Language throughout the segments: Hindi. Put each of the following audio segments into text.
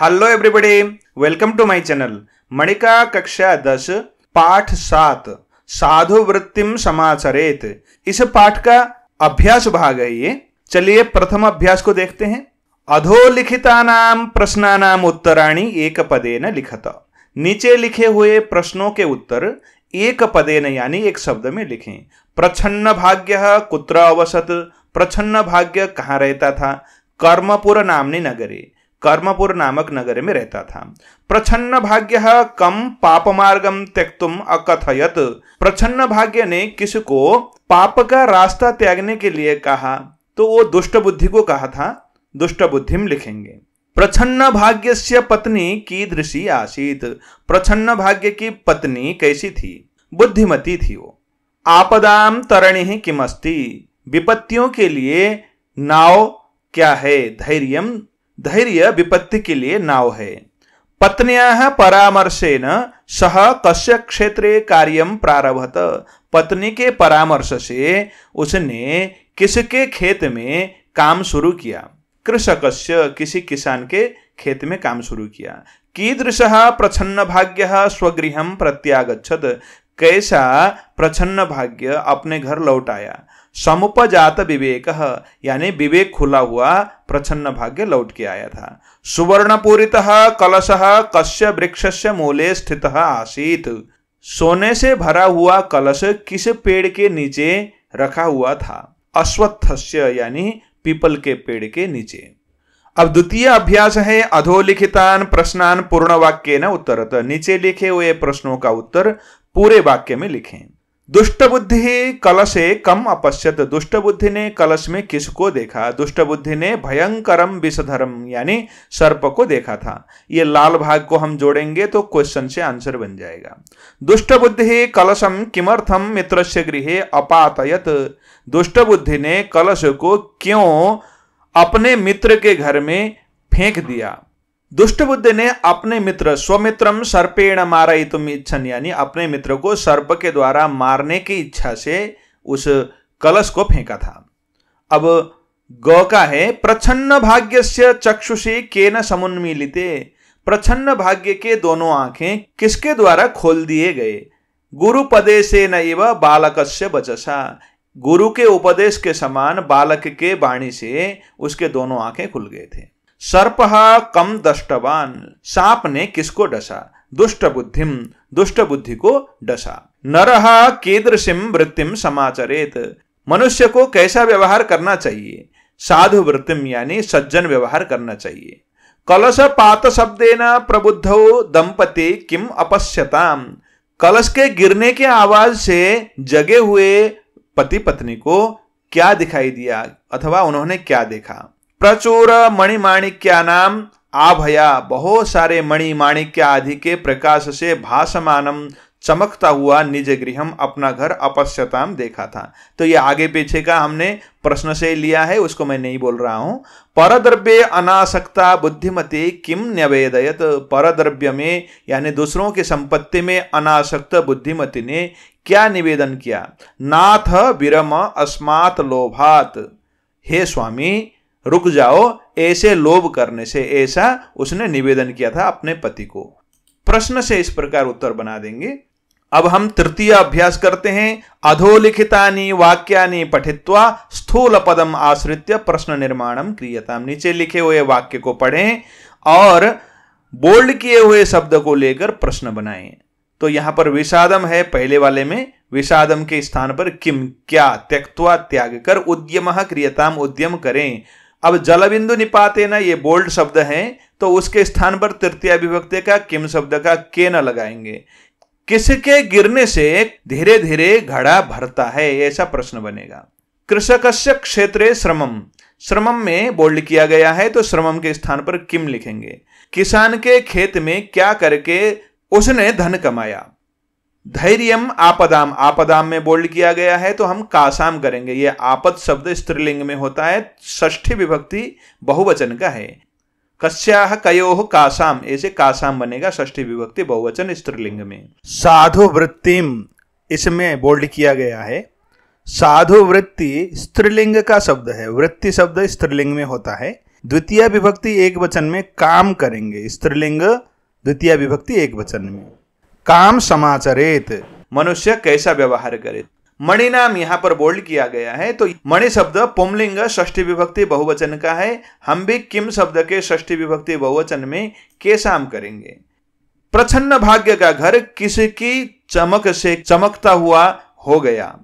Hello everybody welcome to my channel Manika कक्षा दस पाठ सात साधु वृत्तिम समाचारेत इस पाठ का अभ्यास भाग है ये चलिए प्रथम अभ्यास को देखते हैं अधोलिखिता नाम नाम उत्तराणी एक पदे न लिखत नीचे लिखे हुए प्रश्नों के उत्तर एक पदे न यानी एक शब्द में लिखें प्रछन्न भाग्य कुत्र अवसत प्रछन्न भाग्य कहाँ रहता था कर्मपुर नामनी नगरी कर्मपुर नामक नगर में रहता था प्रछन्न भाग्य कम पाप मार्गम त्यक्तुम अकथयत प्रछन्न भाग्य ने किसी को पाप का रास्ता त्यागने के लिए कहा तो वो दुष्ट बुद्धि को कहा था दुष्ट बुद्धि में लिखेंगे प्रछन्न भाग्य से पत्नी कीदृशी आसीत प्रछन्न भाग्य की पत्नी कैसी थी बुद्धिमती थी वो आपदाम तरणी किमस्ती विपत्तियों के लिए नाव क्या है धैर्यम धैर्य विपत्ति के लिए नाव है पत्न्या परामर्शेन सह कश्य क्षेत्रे कार्यम प्रारभत पत्नी के परामर्श से उसने किसके खेत में काम शुरू किया कृषक किसी किसान के खेत में काम शुरू किया कीदृश प्रछन्न भाग्य स्वगृह प्रत्यागछत कैसा प्रछन्न भाग्य अपने घर लौट आया समुपजात विवेक यानी विवेक खुला हुआ प्रछन्न भाग्य लौट के आया था सुवर्णपूरित कलश कश्य वृक्ष से मूले स्थित आसीत सोने से भरा हुआ कलश किस पेड़ के नीचे रखा हुआ था अश्वत्थस्य यानी पीपल के पेड़ के नीचे अब द्वितीय अभ्यास है अधोलिखितान प्रश्नान पूर्ण वाक्य न उत्तर नीचे लिखे हुए प्रश्नों का उत्तर पूरे वाक्य में लिखें दुष्ट बुद्धि कलशे कम अपश्यत दुष्ट बुद्धि ने कलश में किसको देखा दुष्ट बुद्धि ने भयंकरम विषधरम यानी सर्प को देखा था ये लाल भाग को हम जोड़ेंगे तो क्वेश्चन से आंसर बन जाएगा दुष्ट बुद्धि कलशम किमर्थम मित्र से गृह अपातयत दुष्ट बुद्धि ने कलश को क्यों अपने मित्र के घर में फेंक दिया दुष्टबुद्धि ने अपने मित्र स्वमित्रम सर्पेण मारा तुम इच्छन यानी अपने मित्र को सर्प के द्वारा मारने की इच्छा से उस कलश को फेंका था अब ग का है प्रछन्न भाग्य से चक्षुषी के न समुन्मीलिते प्रछन्न भाग्य के दोनों आंखें किसके द्वारा खोल दिए गए गुरु पदे से नैव बालक से बचसा गुरु के उपदेश के समान बालक के वाणी से उसके दोनों आंखें खुल गए थे सर्प कम दष्टवान सांप ने किसको डसा दुष्ट बुद्धिम दुष्ट बुद्धि को डसा नरह कीदृशिम वृत्तिम समाचरेत मनुष्य को कैसा व्यवहार करना चाहिए साधु वृत्तिम यानी सज्जन व्यवहार करना चाहिए कलश पात शब्देन प्रबुद्ध दंपति किम अपश्यताम कलश के गिरने के आवाज से जगे हुए पति पत्नी को क्या दिखाई दिया अथवा उन्होंने क्या देखा प्रचुर मणिमाणिक्याम नाम आभया बहुत सारे मणिमाणिक्य आदि के प्रकाश से भाषमानम चमकता हुआ निज गृहम अपना घर अपश्यताम देखा था तो ये आगे पीछे का हमने प्रश्न से लिया है उसको मैं नहीं बोल रहा हूं परद्रव्य अनासक्ता बुद्धिमती किम न्यवेदयत परद्रव्य में यानी दूसरों की संपत्ति में अनासक्त बुद्धिमती ने क्या निवेदन किया नाथ विरम अस्मात लोभात हे स्वामी रुक जाओ ऐसे लोभ करने से ऐसा उसने निवेदन किया था अपने पति को प्रश्न से इस प्रकार उत्तर बना देंगे अब हम तृतीय अभ्यास करते हैं अधोलिखिता वाक्यानि पठित्वा स्थूल पदम आश्रित प्रश्न निर्माण क्रियता नीचे लिखे हुए वाक्य को पढ़ें और बोल्ड किए हुए शब्द को लेकर प्रश्न बनाएं तो यहां पर विषादम है पहले वाले में विषादम के स्थान पर किम क्या त्यक्वा त्याग कर उद्यम क्रियताम उद्यम करें अब जलबिंदु निपाते ना ये बोल्ड शब्द है तो उसके स्थान पर तृतीय विभक्ति का किम शब्द का के न लगाएंगे किसके गिरने से धीरे धीरे घड़ा भरता है ऐसा प्रश्न बनेगा कृषक से क्षेत्र श्रमम श्रमम में बोल्ड किया गया है तो श्रमम के स्थान पर किम लिखेंगे किसान के खेत में क्या करके उसने धन कमाया धैर्यम आपदाम आपदाम में बोल्ड किया गया है तो हम कासाम करेंगे यह आपद शब्द स्त्रीलिंग में होता है षष्ठी विभक्ति बहुवचन का है कस्याह कयो कासाम ऐसे कासाम बनेगा षष्ठी विभक्ति बहुवचन स्त्रीलिंग में साधु वृत्तिम इसमें बोल्ड किया गया है साधु वृत्ति स्त्रीलिंग का शब्द है वृत्ति शब्द स्त्रीलिंग में होता है द्वितीय विभक्ति एक वचन में काम करेंगे स्त्रीलिंग द्वितीय विभक्ति एक वचन में काम समाचरेत मनुष्य कैसा व्यवहार करे मणि नाम यहाँ पर बोल्ड किया गया है तो मणि शब्द पुमलिंग ष्ठी विभक्ति बहुवचन का है हम भी किम शब्द के ष्ठी विभक्ति बहुवचन में कैसा करेंगे प्रछन्न भाग्य का घर किसी की चमक से चमकता हुआ हो गया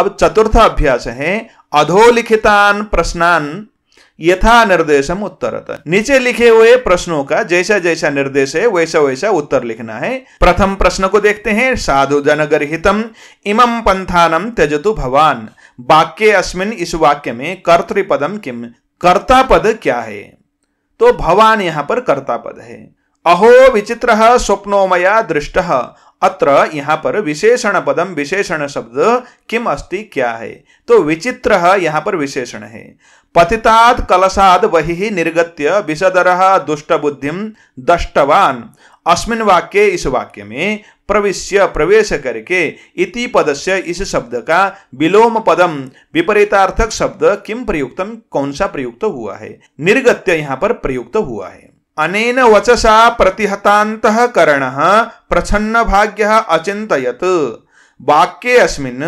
अब चतुर्थ अभ्यास है अधोलिखितान प्रश्नान यथा निर्देशम उत्तरत नीचे लिखे हुए प्रश्नों का जैसा जैसा निर्देश है वैसा वैसा उत्तर लिखना है प्रथम प्रश्न को देखते हैं साधु जनगर हितम इमं पंथानम त्यजतु भवान वाक्य अस्मिन इस वाक्य में कर्तृपदम किम कर्ता पद क्या है तो भवान यहां पर कर्ता पद है अहो विचित्र स्वप्नोमया दृष्ट अत्र यहाँ पर विशेषण पदम विशेषण शब्द किम अस्ति क्या है तो विचित्र यहाँ पर विशेषण है पतिता कलशाद वही निर्गत्य विषदर दुष्ट बुद्धिम दष्टवान अस्मिन वाक्य इस वाक्य में प्रविश्य प्रवेश करके इति पदस्य इस शब्द का विलोम पदम विपरीतार्थक शब्द किम प्रयुक्तम कौन सा प्रयुक्त हुआ है निर्गत्य यहाँ पर प्रयुक्त हुआ है अनेन वचसा कर्ण करणः भाग्य अचिंत वाक्य अस्मिन्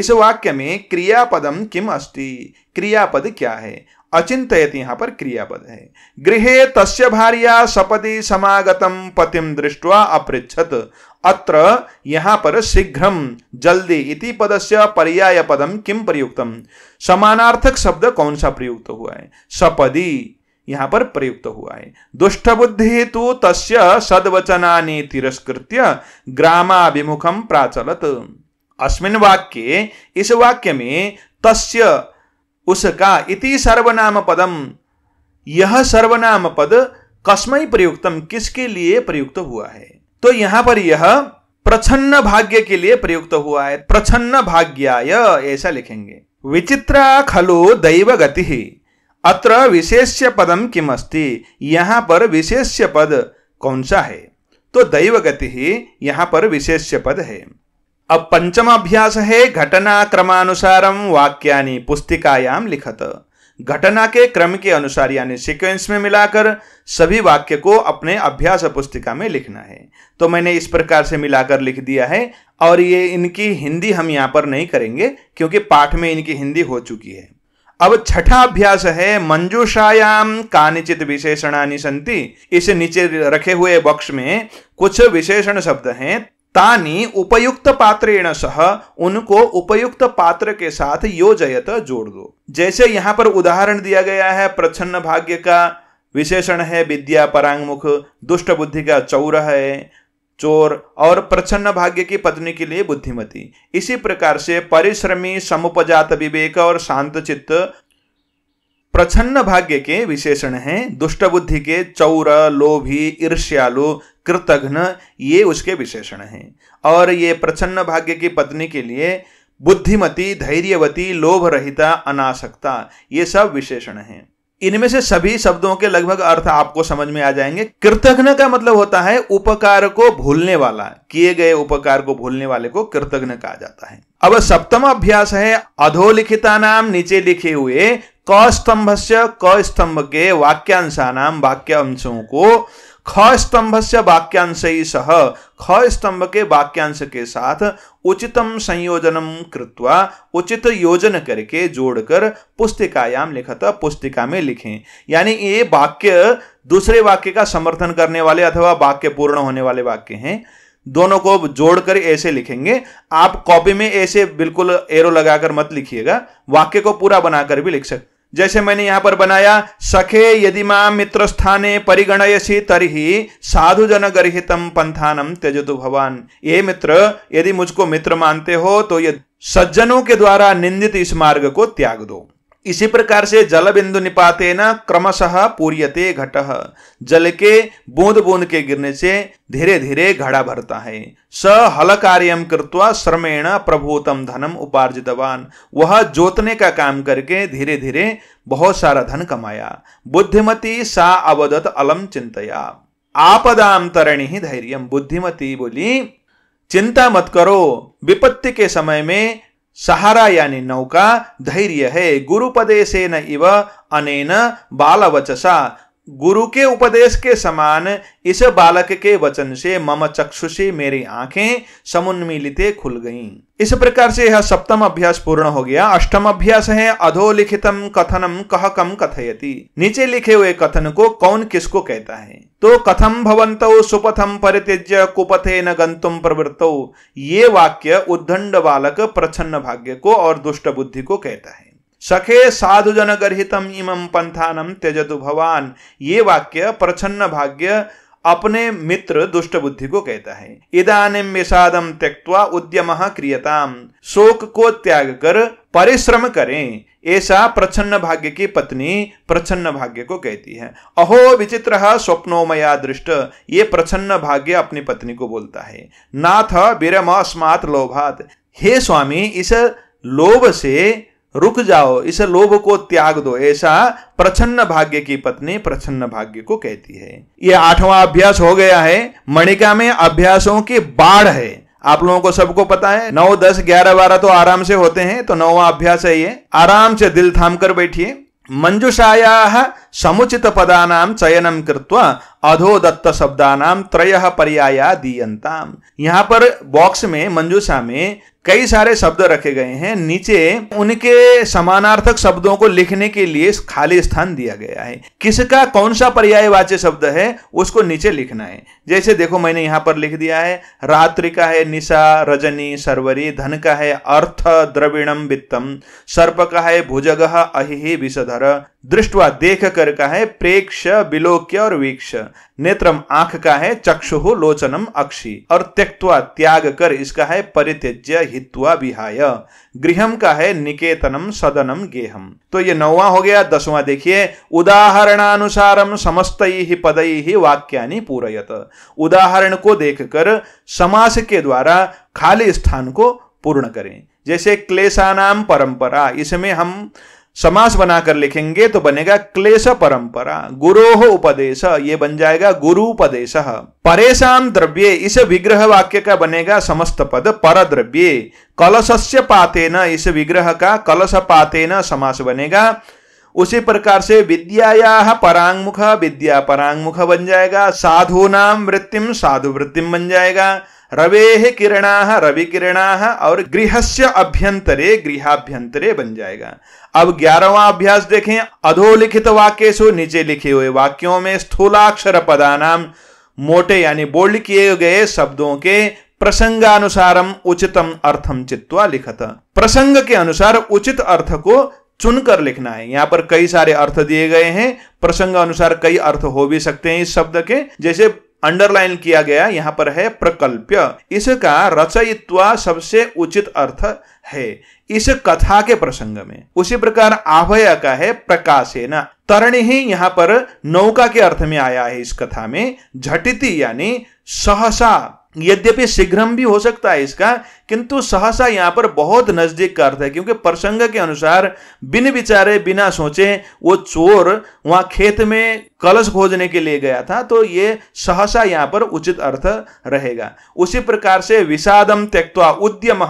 इस वाक्य में क्रियापदम किम अस्ति क्रियापद क्या है अचिंतयत यहाँ पर क्रियापद है गृह तस्य भार्या सपदि समागतम पतिम दृष्ट्वा अपृछत अत्र यहाँ पर शीघ्र जल्दी इति पदस्य पर्याय पदम किम प्रयुक्तम समानार्थक शब्द कौन सा प्रयुक्त हुआ है सपदी यहाँ पर प्रयुक्त हुआ है दुष्ट बुद्धि तो तस् सदवचना ने तिरस्कृत ग्रामाभिमुखम प्राचलत अस्मिन वाक्य इस वाक्य में तस्य उसका इति सर्वनाम पदम यह सर्वनाम पद कस्मय प्रयुक्तम किसके लिए प्रयुक्त हुआ है तो यहाँ पर यह प्रछन्न भाग्य के लिए प्रयुक्त हुआ है प्रछन्न भाग्याय ऐसा लिखेंगे विचित्रा खलो दैव गति अत्र विशेष्य पदम किम अस्ति यहाँ पर विशेष्य पद कौन सा है तो दैव गति ही यहाँ पर विशेष्य पद है अब पंचम अभ्यास है घटना क्रमानुसारम वाक्यानि पुस्तिकायाम लिखत घटना के क्रम के अनुसार यानी सीक्वेंस में मिलाकर सभी वाक्य को अपने अभ्यास पुस्तिका में लिखना है तो मैंने इस प्रकार से मिलाकर लिख दिया है और ये इनकी हिंदी हम यहाँ पर नहीं करेंगे क्योंकि पाठ में इनकी हिंदी हो चुकी है अब छठा अभ्यास है मंजूषायाम कानिचित विशेषणानि संति इस नीचे रखे हुए बक्ष में कुछ विशेषण शब्द हैं तानी उपयुक्त पात्रेण सह उनको उपयुक्त पात्र के साथ योजयत जोड़ दो जैसे यहां पर उदाहरण दिया गया है प्रच्छन्न भाग्य का विशेषण है विद्या परांगमुख दुष्ट बुद्धि का चौर है चोर और प्रसन्न भाग्य की पत्नी के लिए बुद्धिमती इसी प्रकार से परिश्रमी समुपजात विवेक और शांत चित्त प्रछन्न भाग्य के विशेषण हैं दुष्ट बुद्धि के चौर लोभी ईर्ष्यालु कृतघ्न ये उसके विशेषण हैं और ये प्रछन्न भाग्य की पत्नी के लिए बुद्धिमती धैर्यवती लोभ रहिता अनासक्ता ये सब विशेषण हैं इनमें से सभी शब्दों के लगभग अर्थ आपको समझ में आ जाएंगे कृतघ्न का मतलब होता है उपकार को भूलने वाला किए गए उपकार को भूलने वाले को कृतघ्न कहा जाता है अब सप्तम अभ्यास है अधोलिखिता नाम नीचे लिखे हुए क स्तंभ से क स्तंभ के वाक्यांशा नाम वाक्यांशों को ख स्तंभ से वाक्यांश सह ख स्तंभ के वाक्यांश के साथ उचितम संयोजनम कृत्वा उचित योजन करके जोड़कर पुस्तिकायाम लिखत पुस्तिका में लिखें यानी ये वाक्य दूसरे वाक्य का समर्थन करने वाले अथवा वाक्य पूर्ण होने वाले वाक्य हैं दोनों को जोड़कर ऐसे लिखेंगे आप कॉपी में ऐसे बिल्कुल एरो लगाकर मत लिखिएगा वाक्य को पूरा बनाकर भी लिख सकते जैसे मैंने यहां पर बनाया सखे यदि माम मित्र स्थाने परिगणयसी तरी जन गर्तम पंथानम दु भवान ये मित्र यदि मुझको मित्र मानते हो तो ये सज्जनों के द्वारा निंदित इस मार्ग को त्याग दो इसी प्रकार से जल बिंदु निपाते न क्रमशः पूर्यते घट जल के बूंद बूंद के गिरने से धीरे धीरे घड़ा भरता है स हल कार्यम कृत्वा श्रमेण प्रभूतम धनम उपार्जितवान वह जोतने का काम करके धीरे धीरे बहुत सारा धन कमाया बुद्धिमती सा अवदत अलम चिंतया आपदाम तरणी धैर्य बुद्धिमती बोली चिंता मत करो विपत्ति के समय में सहारा यानी नौका धैर्य है गुरुपदेशन इव अनेन बालवचसा गुरु के उपदेश के समान इस बालक के वचन से मम चक्षुषी मेरी आंखें समुन्मीलित खुल गईं। इस प्रकार से यह सप्तम अभ्यास पूर्ण हो गया अष्टम अभ्यास है अधोलिखितम कथनम कह कम कथयति नीचे लिखे हुए कथन को कौन किसको कहता है तो कथम भवंत सुपथम परित्यज्य कुपथे न गंतुम प्रवृत ये वाक्य उद्दंड बालक प्रछन्न भाग्य को और दुष्ट बुद्धि को कहता है सखे साधुजन गर्हितम पंथान पंथानम त्यजतु भवान ये वाक्य प्रछन्न भाग्य अपने मित्र दुष्ट बुद्धि को कहता है इदानिम विषादम त्यक्वा उद्यम क्रियताम शोक को त्याग कर परिश्रम करें ऐसा प्रछन्न भाग्य की पत्नी प्रछन्न भाग्य को कहती है अहो विचित्र मया दृष्ट ये प्रछन्न भाग्य अपनी पत्नी को बोलता है नाथ विरम अस्मात लोभात हे स्वामी इस लोभ से रुक जाओ इस लोभ को त्याग दो ऐसा प्रछन्न भाग्य की पत्नी प्रछन्न भाग्य को कहती है यह आठवां अभ्यास हो गया है मणिका में अभ्यासों की बाढ़ है आप लोगों को सबको पता है नौ दस ग्यारह बारह तो आराम से होते हैं तो नौवा अभ्यास है ये आराम से दिल थाम कर बैठिए मंजुषाया समुचित पदा नाम चयनम अधो दत्त शब्दा नाम त्रय पर्याया दीयंताम यहां पर बॉक्स में मंजुषा में कई सारे शब्द रखे गए हैं नीचे उनके समानार्थक शब्दों को लिखने के लिए खाली स्थान दिया गया है किसका कौन सा पर्यायवाची शब्द है उसको नीचे लिखना है जैसे देखो मैंने यहाँ पर लिख दिया है रात्रि का है निशा रजनी सर्वरी धन का है अर्थ द्रविणम वित्तम सर्प का है भुजग अहि विषधर दृष्टवा देख कर का है प्रेक्ष बिलोक्य और वीक्ष नेत्रम आंख का है चक्षु लोचनम अक्षी और त्यक्तवा त्याग कर इसका है परित्यज्य हित्वा विहाय गृहम का है निकेतनम सदनम गेहम तो ये नौवा हो गया दसवां देखिए उदाहरणानुसारम समस्त ही पदई ही वाक्या पूरयत उदाहरण को देखकर समास के द्वारा खाली स्थान को पूर्ण करें जैसे क्लेशानाम परंपरा इसमें हम समास बनाकर लिखेंगे तो बनेगा क्लेश परंपरा गुरो उपदेश ये बन जाएगा गुरु उपदेश परेशान द्रव्य इस विग्रह वाक्य का बनेगा समस्त पद पर द्रव्य कलशस्य पातेन इस विग्रह का कलश पातेन समास बनेगा उसी प्रकार से विद्याया परांगमुख विद्या परांगमुख बन जाएगा साधु नाम वृत्तिम साधु वृत्तिम बन जाएगा रवे किरणा रवि किरणा और गृहस्य अभ्यंतरे गृहाभ्यंतरे बन जाएगा अब ग्यारहवा अभ्यास देखें अधोलिखित वाक्य सो नीचे लिखे हुए वाक्यों में स्थूलाक्षर पदानाम मोटे यानी बोल्ड किए गए शब्दों के प्रसंगानुसारम उचितम अर्थम चित्वा लिखत प्रसंग के अनुसार उचित अर्थ को चुनकर लिखना है यहाँ पर कई सारे अर्थ दिए गए हैं प्रसंग अनुसार कई अर्थ हो भी सकते हैं इस शब्द के जैसे अंडरलाइन किया गया यहां पर है प्रकल्प इसका रचयित्व सबसे उचित अर्थ है इस कथा के प्रसंग में उसी प्रकार आभय का है प्रकाशेना तरण ही यहां पर नौका के अर्थ में आया है इस कथा में झटिति यानी सहसा यद्यपि शीघ्रम भी हो सकता है इसका किंतु सहसा यहां पर बहुत नजदीक का अर्थ है क्योंकि प्रसंग के अनुसार बिन विचारे बिना सोचे वो चोर वहां खेत में कलश खोजने के लिए गया था तो ये सहसा यहां पर उचित अर्थ रहेगा उसी प्रकार से विषादम त्यक्ता उद्यम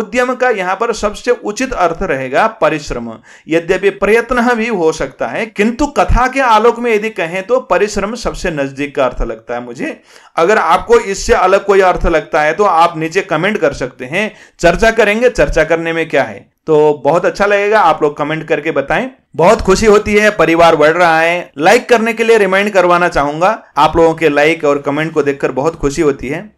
उद्यम का यहां पर सबसे उचित अर्थ रहेगा परिश्रम यद्यपि प्रयत्न भी हो सकता है किंतु कथा के आलोक में यदि कहें तो परिश्रम सबसे नजदीक का अर्थ लगता है मुझे अगर आपको इससे अलग कोई अर्थ लगता है तो आप नीचे कमेंट कर सकते सकते हैं चर्चा करेंगे चर्चा करने में क्या है तो बहुत अच्छा लगेगा आप लोग कमेंट करके बताएं बहुत खुशी होती है परिवार बढ़ रहा है लाइक करने के लिए रिमाइंड करवाना चाहूंगा आप लोगों के लाइक और कमेंट को देखकर बहुत खुशी होती है